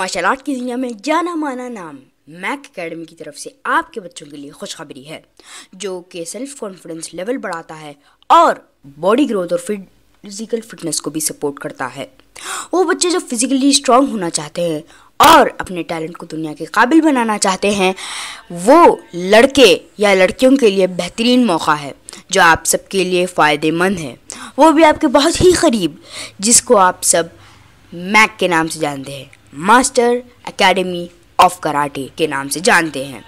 Martial art की दुनिया में जाना माना नाम मैक एकेडमी की तरफ से आपके बच्चों के लिए खुशखबरी है जो कि सेल्फ कॉन्फिडेंस लेवल बढ़ाता है और बॉडी ग्रोथ और फिट फिजिकल फिटनेस को भी सपोर्ट करता है वो बच्चे जो फिजिकली स्ट्रांग होना चाहते हैं और अपने टैलेंट को दुनिया के काबिल बनाना चाहते हैं वो लड़के या लड़कियों के लिए बेहतरीन मौका है जो आप सबके लिए फ़ायदेमंद है वो भी आपके बहुत ही करीब जिसको आप सब मैक के नाम से जानते हैं मास्टर एकेडमी ऑफ कराटे के नाम से जानते हैं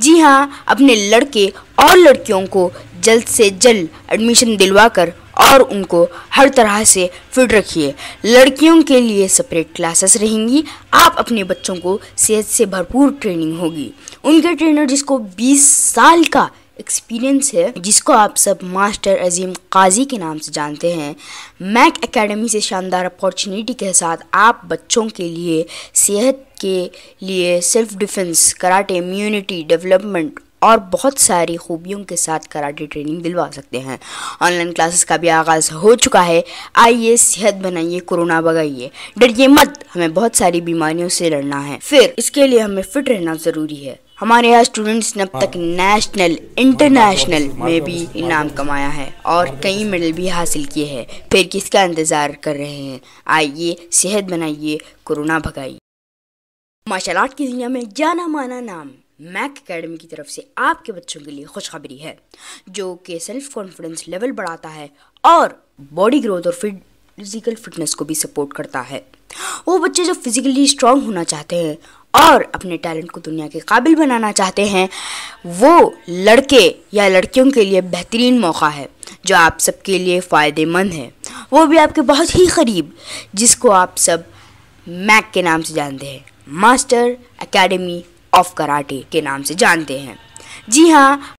जी हाँ अपने लड़के और लड़कियों को जल्द से जल्द एडमिशन दिलवाकर और उनको हर तरह से फिट रखिए लड़कियों के लिए सेपरेट क्लासेस रहेंगी आप अपने बच्चों को सेहत से भरपूर ट्रेनिंग होगी उनके ट्रेनर जिसको 20 साल का एक्सपीरियंस है जिसको आप सब मास्टर अजीम काजी के नाम से जानते हैं मैक एकेडमी से शानदार अपॉर्चुनिटी के साथ आप बच्चों के लिए सेहत के लिए self defence karate immunity development और बहुत सारी खूबियों के साथ कराटे ट्रेनिंग दिलवा सकते हैं ऑनलाइन क्लासेस का भी आगाज़ हो चुका है आइए सेहत बनाइए कोरोना भगाइए डरिए मत हमें बहुत सारी बीमारियों से लड़ना है फिर इसके लिए हमें फिट रहना ज़रूरी है हमारे यहाँ स्टूडेंट्स ने अब हाँ। तक नेशनल इंटरनेशनल में भी इनाम कमाया है और कई मेडल भी हासिल किए हैं फिर किसका इंतज़ार कर रहे हैं आइए सेहत बनाइए कोरोना भगाइए मार्शल आर्ट की दुनिया में जाना माना नाम मैक अकेडमी की तरफ से आपके बच्चों के लिए खुशखबरी है जो कि सेल्फ कॉन्फिडेंस लेवल बढ़ाता है और बॉडी ग्रोथ और फिट फिजिकल फिटनेस को भी सपोर्ट करता है वो बच्चे जो फिज़िकली स्ट्रांग होना चाहते हैं और अपने टैलेंट को दुनिया के काबिल बनाना चाहते हैं वो लड़के या लड़कियों के लिए बेहतरीन मौका है जो आप सबके लिए फ़ायदेमंद है वो भी आपके बहुत ही करीब जिसको आप सब मैक के नाम से जानते हैं मास्टर एकेडमी ऑफ कराटे के नाम से जानते हैं जी हाँ